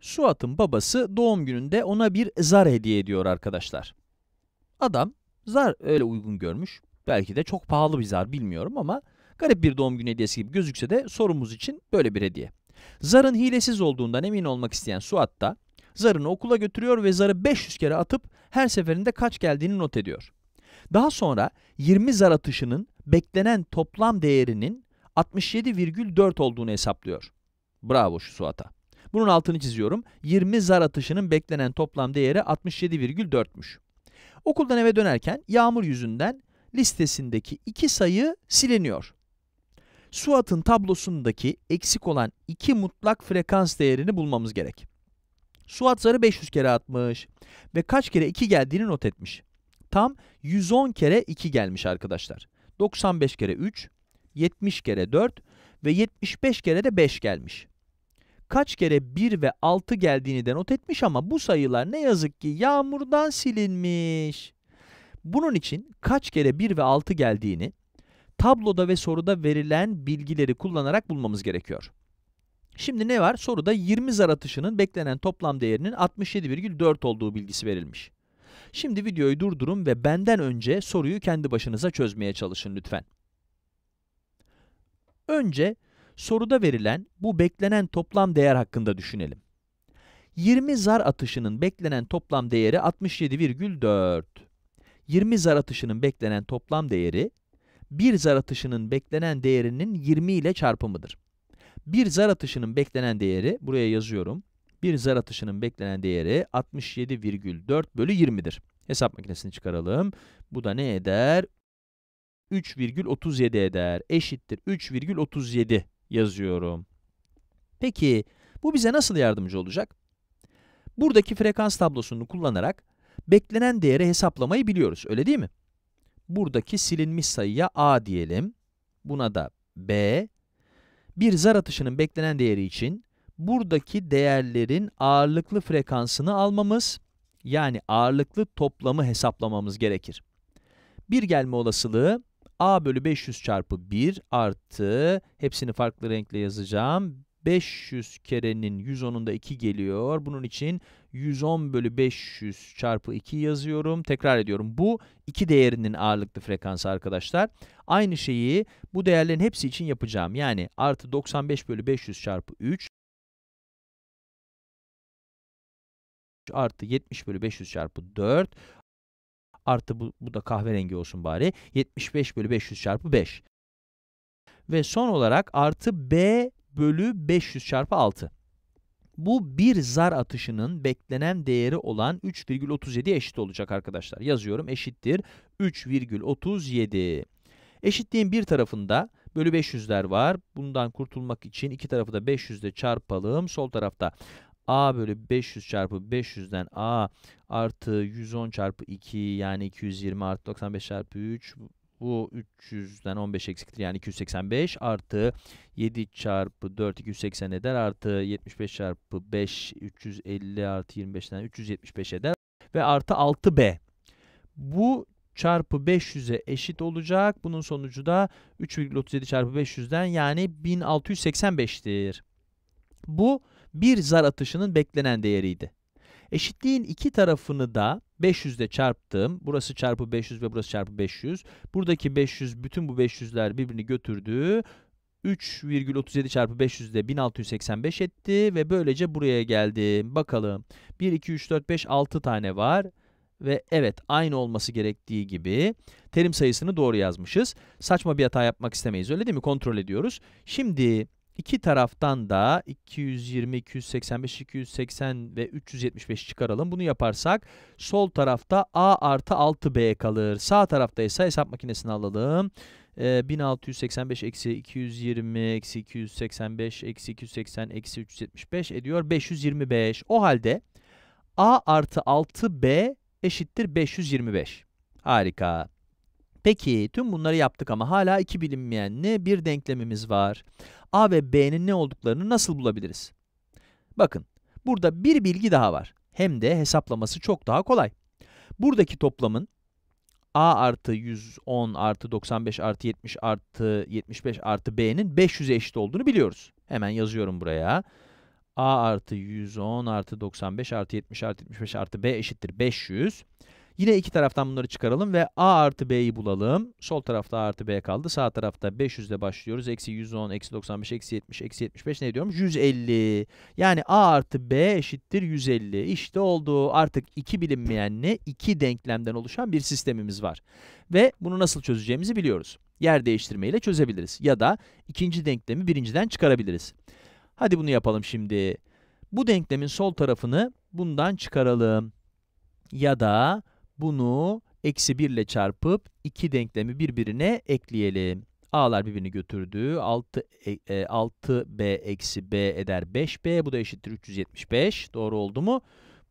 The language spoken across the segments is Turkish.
Suat'ın babası doğum gününde ona bir zar hediye ediyor arkadaşlar. Adam zar öyle uygun görmüş. Belki de çok pahalı bir zar bilmiyorum ama garip bir doğum günü hediyesi gibi gözükse de sorumuz için böyle bir hediye. Zarın hilesiz olduğundan emin olmak isteyen Suat da zarını okula götürüyor ve zarı 500 kere atıp her seferinde kaç geldiğini not ediyor. Daha sonra 20 zar atışının beklenen toplam değerinin 67,4 olduğunu hesaplıyor. Bravo şu Suat'a. Bunun altını çiziyorum. 20 zar atışının beklenen toplam değeri 67,4'müş. Okuldan eve dönerken yağmur yüzünden listesindeki iki sayı siliniyor. Suat'ın tablosundaki eksik olan iki mutlak frekans değerini bulmamız gerek. Suat zarı 500 kere atmış ve kaç kere 2 geldiğini not etmiş. Tam 110 kere 2 gelmiş arkadaşlar. 95 kere 3, 70 kere 4 ve 75 kere de 5 gelmiş kaç kere 1 ve 6 geldiğini de not etmiş ama bu sayılar ne yazık ki yağmurdan silinmiş. Bunun için kaç kere 1 ve 6 geldiğini tabloda ve soruda verilen bilgileri kullanarak bulmamız gerekiyor. Şimdi ne var? Soruda 20 zar atışının beklenen toplam değerinin 67,4 olduğu bilgisi verilmiş. Şimdi videoyu durdurun ve benden önce soruyu kendi başınıza çözmeye çalışın lütfen. Önce Soruda verilen bu beklenen toplam değer hakkında düşünelim. 20 zar atışının beklenen toplam değeri 67,4. 20 zar atışının beklenen toplam değeri, bir zar atışının beklenen değerinin 20 ile çarpımıdır. Bir zar atışının beklenen değeri, buraya yazıyorum, bir zar atışının beklenen değeri 67,4 bölü 20'dir. Hesap makinesini çıkaralım. Bu da ne eder? 3,37 eder. Eşittir 3,37 yazıyorum. Peki bu bize nasıl yardımcı olacak? Buradaki frekans tablosunu kullanarak beklenen değeri hesaplamayı biliyoruz, öyle değil mi? Buradaki silinmiş sayıya a diyelim, buna da b. Bir zar atışının beklenen değeri için buradaki değerlerin ağırlıklı frekansını almamız, yani ağırlıklı toplamı hesaplamamız gerekir. Bir gelme olasılığı A bölü 500 çarpı 1 artı hepsini farklı renkle yazacağım. 500 kerenin 110'unda 2 geliyor. Bunun için 110 bölü 500 çarpı 2 yazıyorum. Tekrar ediyorum. Bu 2 değerinin ağırlıklı frekansı arkadaşlar. Aynı şeyi bu değerlerin hepsi için yapacağım. Yani artı 95 bölü 500 çarpı 3 artı 70 bölü 500 çarpı 4 Artı bu, bu da kahverengi olsun bari. 75 bölü 500 çarpı 5. Ve son olarak artı B bölü 500 çarpı 6. Bu bir zar atışının beklenen değeri olan 3,37 eşit olacak arkadaşlar. Yazıyorum eşittir 3,37. Eşitliğin bir tarafında bölü 500'ler var. Bundan kurtulmak için iki tarafı da 500 ile çarpalım. Sol tarafta a bölü 500 çarpı 500'den a artı 110 çarpı 2 yani 220 artı 95 çarpı 3 bu 300'den 15 eksiktir yani 285 artı 7 çarpı 4 280 eder artı 75 çarpı 5 350 artı 25'ten 375 eder ve artı 6b. Bu çarpı 500'e eşit olacak. Bunun sonucu da 3,37 çarpı 500'den yani 1685'tir. Bu bir zar atışının beklenen değeriydi. Eşitliğin iki tarafını da 500 ile çarptım. Burası çarpı 500 ve burası çarpı 500. Buradaki 500 bütün bu 500'ler birbirini götürdü. 3,37 çarpı 500 de 1685 etti ve böylece buraya geldim. Bakalım 1, 2, 3, 4, 5, 6 tane var ve evet aynı olması gerektiği gibi terim sayısını doğru yazmışız. Saçma bir hata yapmak istemeyiz öyle değil mi? Kontrol ediyoruz. Şimdi İki taraftan da 220, 285, 280 ve 375 çıkaralım. Bunu yaparsak sol tarafta A artı 6B kalır. Sağ tarafta ise hesap makinesini alalım. Ee, 1685 eksi 220 eksi 285 eksi 280 eksi 375 ediyor 525. O halde A artı 6B eşittir 525. Harika. Peki tüm bunları yaptık ama hala iki bilinmeyenli bir denklemimiz var. A ve B'nin ne olduklarını nasıl bulabiliriz? Bakın burada bir bilgi daha var. Hem de hesaplaması çok daha kolay. Buradaki toplamın A artı 110 artı 95 artı 70 artı 75 artı B'nin 500'e eşit olduğunu biliyoruz. Hemen yazıyorum buraya. A artı 110 artı 95 artı 70 artı 75 artı B eşittir 500. Yine iki taraftan bunları çıkaralım ve a artı b'yi bulalım. Sol tarafta a artı b kaldı. Sağ tarafta 500 ile başlıyoruz. Eksi 110, eksi 95, eksi 70, eksi 75 ne diyorum? 150. Yani a artı b eşittir 150. İşte oldu. Artık iki bilinmeyenli iki denklemden oluşan bir sistemimiz var. Ve bunu nasıl çözeceğimizi biliyoruz. Yer değiştirmeyle çözebiliriz. Ya da ikinci denklemi birinciden çıkarabiliriz. Hadi bunu yapalım şimdi. Bu denklemin sol tarafını bundan çıkaralım. Ya da bunu eksi 1 ile çarpıp iki denklemi birbirine ekleyelim. A'lar birbirini götürdü. 6, 6B e, e, eksi B eder 5B. Bu da eşittir 375. Doğru oldu mu?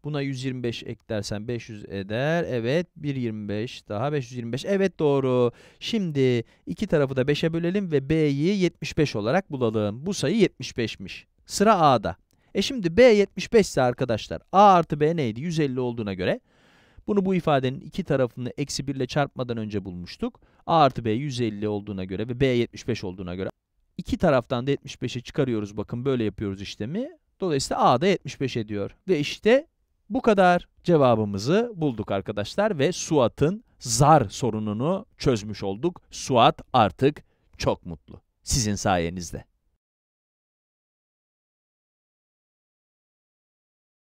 Buna 125 eklersen 500 eder. Evet 125 daha 525. Evet doğru. Şimdi iki tarafı da 5'e bölelim ve B'yi 75 olarak bulalım. Bu sayı 75'miş. Sıra A'da. E şimdi B 75 ise arkadaşlar A artı B neydi? 150 olduğuna göre bunu bu ifadenin iki tarafını eksi 1 ile çarpmadan önce bulmuştuk. A artı B 150 olduğuna göre ve B 75 olduğuna göre iki taraftan da 75'e çıkarıyoruz bakın böyle yapıyoruz işlemi. Dolayısıyla A da 75 ediyor. Ve işte bu kadar cevabımızı bulduk arkadaşlar ve Suat'ın zar sorununu çözmüş olduk. Suat artık çok mutlu. Sizin sayenizde.